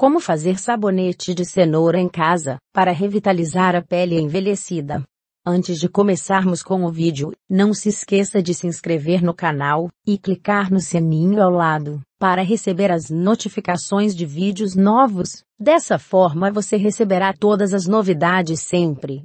Como fazer sabonete de cenoura em casa, para revitalizar a pele envelhecida. Antes de começarmos com o vídeo, não se esqueça de se inscrever no canal, e clicar no sininho ao lado, para receber as notificações de vídeos novos. Dessa forma você receberá todas as novidades sempre.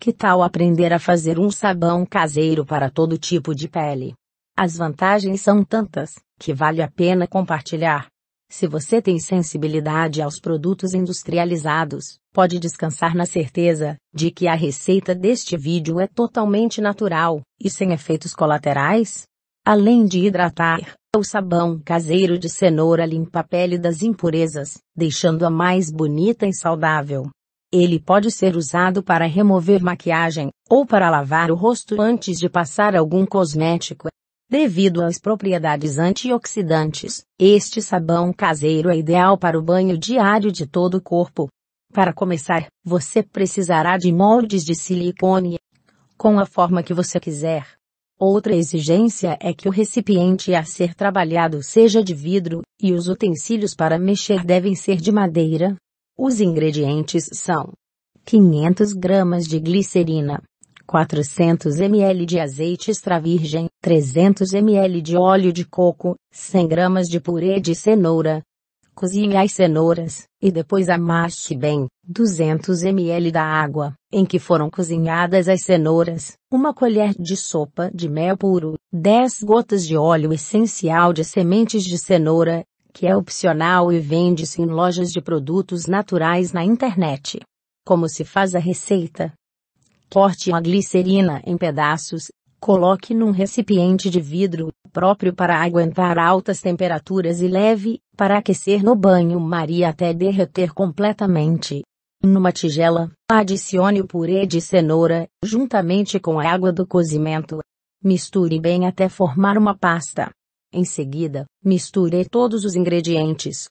Que tal aprender a fazer um sabão caseiro para todo tipo de pele? As vantagens são tantas, que vale a pena compartilhar. Se você tem sensibilidade aos produtos industrializados, pode descansar na certeza de que a receita deste vídeo é totalmente natural e sem efeitos colaterais. Além de hidratar, o sabão caseiro de cenoura limpa a pele das impurezas, deixando-a mais bonita e saudável. Ele pode ser usado para remover maquiagem ou para lavar o rosto antes de passar algum cosmético. Devido às propriedades antioxidantes, este sabão caseiro é ideal para o banho diário de todo o corpo. Para começar, você precisará de moldes de silicone, com a forma que você quiser. Outra exigência é que o recipiente a ser trabalhado seja de vidro, e os utensílios para mexer devem ser de madeira. Os ingredientes são 500 gramas de glicerina, 400 ml de azeite extra virgem, 300 ml de óleo de coco, 100 gramas de purê de cenoura. Cozinhe as cenouras, e depois amasse bem, 200 ml da água, em que foram cozinhadas as cenouras, uma colher de sopa de mel puro, 10 gotas de óleo essencial de sementes de cenoura, que é opcional e vende-se em lojas de produtos naturais na internet. Como se faz a receita? Corte a glicerina em pedaços, coloque num recipiente de vidro, próprio para aguentar altas temperaturas e leve, para aquecer no banho-maria até derreter completamente. Numa tigela, adicione o purê de cenoura, juntamente com a água do cozimento. Misture bem até formar uma pasta. Em seguida, misture todos os ingredientes.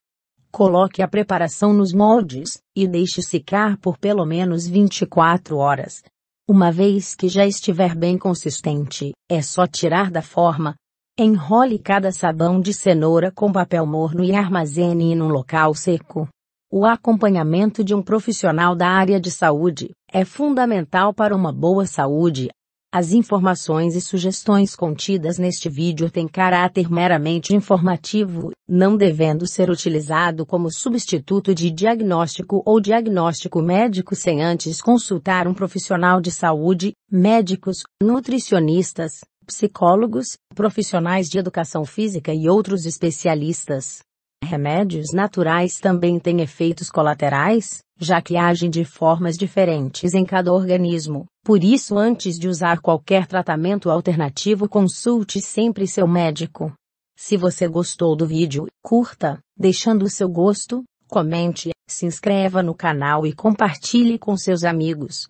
Coloque a preparação nos moldes e deixe secar por pelo menos 24 horas. Uma vez que já estiver bem consistente, é só tirar da forma. Enrole cada sabão de cenoura com papel morno e armazene em um local seco. O acompanhamento de um profissional da área de saúde é fundamental para uma boa saúde as informações e sugestões contidas neste vídeo têm caráter meramente informativo, não devendo ser utilizado como substituto de diagnóstico ou diagnóstico médico sem antes consultar um profissional de saúde, médicos, nutricionistas, psicólogos, profissionais de educação física e outros especialistas. Remédios naturais também têm efeitos colaterais, já que agem de formas diferentes em cada organismo. Por isso, antes de usar qualquer tratamento alternativo, consulte sempre seu médico. Se você gostou do vídeo, curta, deixando o seu gosto, comente, se inscreva no canal e compartilhe com seus amigos.